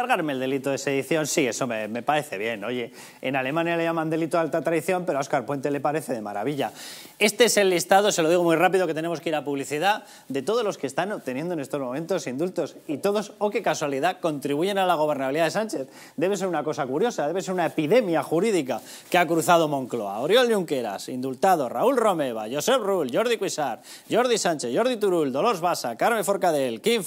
Cargarme el delito de sedición, sí, eso me, parece bien. Oye, en Alemania le llaman delito de alta traición, pero a Oscar Puente le parece de maravilla. Este es el listado, se lo digo muy rápido, que tenemos que ir a publicidad, de todos los que están obteniendo en estos momentos indultos. Y todos, o oh, qué casualidad, contribuyen a la gobernabilidad de Sánchez. Debe ser una cosa curiosa, debe ser una epidemia jurídica que ha cruzado Moncloa. Oriol Junqueras, indultado. Raúl Romeva, Josep Rull, Jordi Cuisar, Jordi Sánchez, Jordi Turul, Dolores Basa, Carmen Forcadell, Kim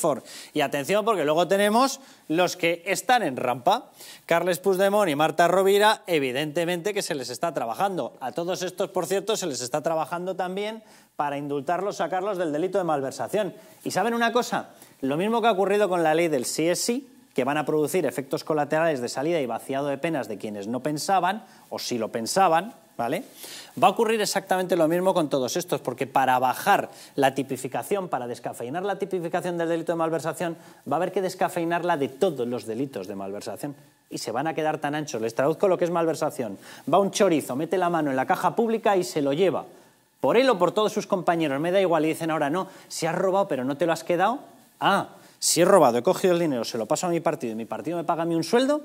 Y atención, porque luego tenemos los que están en rampa. Carles Puigdemont y Marta Rovira, evidentemente que se les está trabajando. A todos estos, por cierto, se les está trabajando también para indultarlos, sacarlos del delito de malversación. Y saben una cosa, lo mismo que ha ocurrido con la ley del sí es sí, que van a producir efectos colaterales de salida y vaciado de penas de quienes no pensaban, o si lo pensaban, ¿vale? Va a ocurrir exactamente lo mismo con todos estos, porque para bajar la tipificación, para descafeinar la tipificación del delito de malversación, va a haber que descafeinarla de todos los delitos de malversación. Y se van a quedar tan anchos. Les traduzco lo que es malversación. Va un chorizo, mete la mano en la caja pública y se lo lleva. Por él o por todos sus compañeros, me da igual. Y dicen ahora, no, si has robado pero no te lo has quedado, ah, si he robado, he cogido el dinero, se lo paso a mi partido y mi partido me paga a mí un sueldo,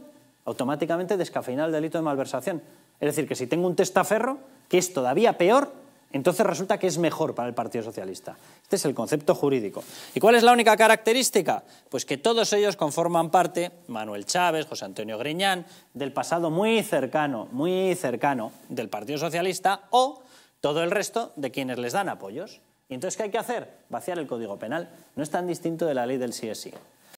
automáticamente descafeinar el delito de malversación. Es decir, que si tengo un testaferro, que es todavía peor, entonces resulta que es mejor para el Partido Socialista. Este es el concepto jurídico. ¿Y cuál es la única característica? Pues que todos ellos conforman parte, Manuel Chávez, José Antonio Griñán, del pasado muy cercano, muy cercano del Partido Socialista o todo el resto de quienes les dan apoyos. ¿Y entonces qué hay que hacer? Vaciar el Código Penal. No es tan distinto de la ley del CSI.